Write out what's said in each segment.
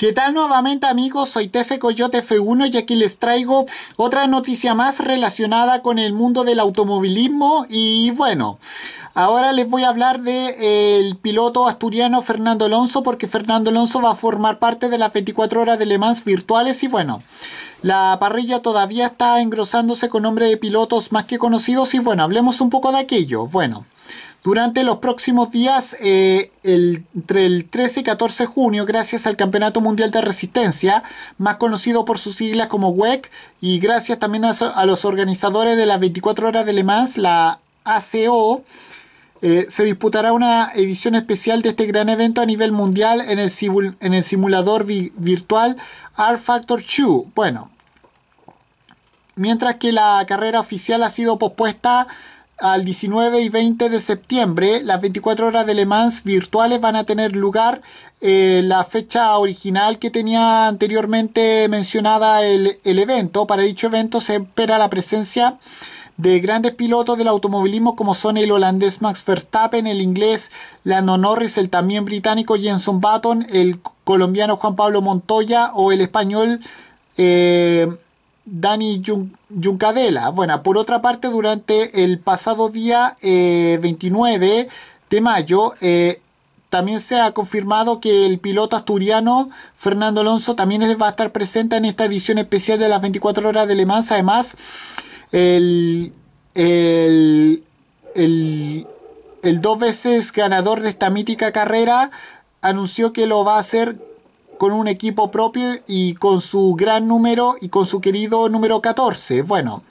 ¿Qué tal nuevamente amigos? Soy Tefe Coyote F1 y aquí les traigo otra noticia más relacionada con el mundo del automovilismo y bueno, ahora les voy a hablar del de, eh, el piloto asturiano Fernando Alonso porque Fernando Alonso va a formar parte de las 24 horas de Le Mans virtuales y bueno, la parrilla todavía está engrosándose con nombres de pilotos más que conocidos y bueno, hablemos un poco de aquello. Bueno. Durante los próximos días, entre eh, el 13 y 14 de junio, gracias al Campeonato Mundial de Resistencia, más conocido por sus siglas como WEC, y gracias también a, los organizadores de las 24 horas de Le Mans, la ACO, eh, se disputará una edición especial de este gran evento a nivel mundial en el, simulador virtual R Factor 2. Bueno, mientras que la carrera oficial ha sido pospuesta al 19 y 20 de septiembre, las 24 horas de Le Mans virtuales van a tener lugar. Eh, la fecha original que tenía anteriormente mencionada el, evento. Para dicho evento se espera la presencia de grandes pilotos del automovilismo como son el holandés Max Verstappen, el inglés Lando Norris, el también británico Jenson Button, el colombiano Juan Pablo Montoya o el español eh, Dani Juncadela... Yuncadela. Bueno, por otra parte, durante el pasado día 29 eh, de mayo, eh, también se ha confirmado que el piloto asturiano Fernando Alonso también va a estar presente en esta edición especial de las 24 horas de Le Mans. Además, el, el, el, el dos veces ganador de esta mítica carrera anunció que lo va a hacer con un equipo propio y con su gran número y con su querido número 14. Bueno,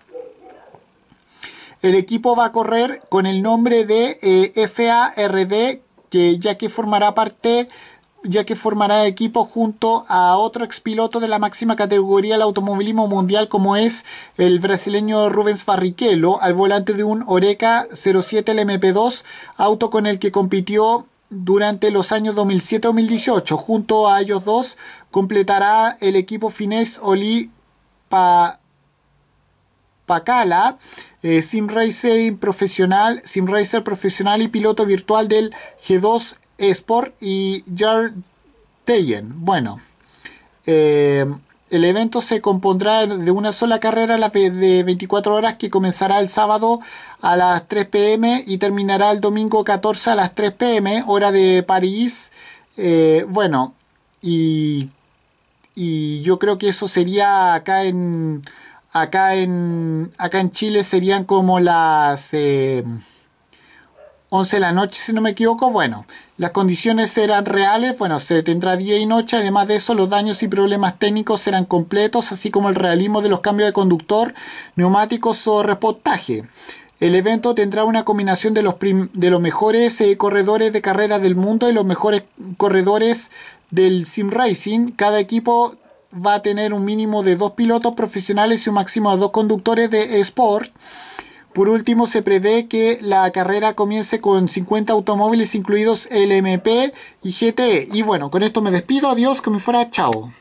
el equipo va a correr con el nombre de eh, FARB, que ya que formará parte ya que formará equipo junto a otro expiloto de la máxima categoría del automovilismo mundial como es el brasileño Rubens Barrichello al volante de un Oreca 07 LMP2, auto con el que compitió durante los años 2007-2018. Junto a ellos dos completará el equipo finés Oli pa Pacala, eh, sim profesional, sim racer profesional y piloto virtual del G2 Sport y Jar Teyen. Bueno, eh, el evento se compondrá de una sola carrera de 24 horas que comenzará el sábado a las 3 pm y terminará el domingo 14 a las 3 pm, hora de París. Eh, bueno, y, yo creo que eso sería acá en acá en acá en Chile serían como las eh, 11 de la noche, si no me equivoco. Bueno, las condiciones serán reales, bueno, se tendrá día y noche. Además de eso, los daños y problemas técnicos serán completos, así como el realismo de los cambios de conductor, neumáticos o reportaje El evento tendrá una combinación de los, de los mejores eh, corredores de carrera del mundo y los mejores corredores del sim racing. Cada equipo va a tener un mínimo de dos pilotos profesionales y un máximo de dos conductores de sport. Por último, se prevé que la carrera comience con 50 automóviles incluidos LMP y GTE. Y bueno, con esto me despido. Adiós, que me fuera. Chao.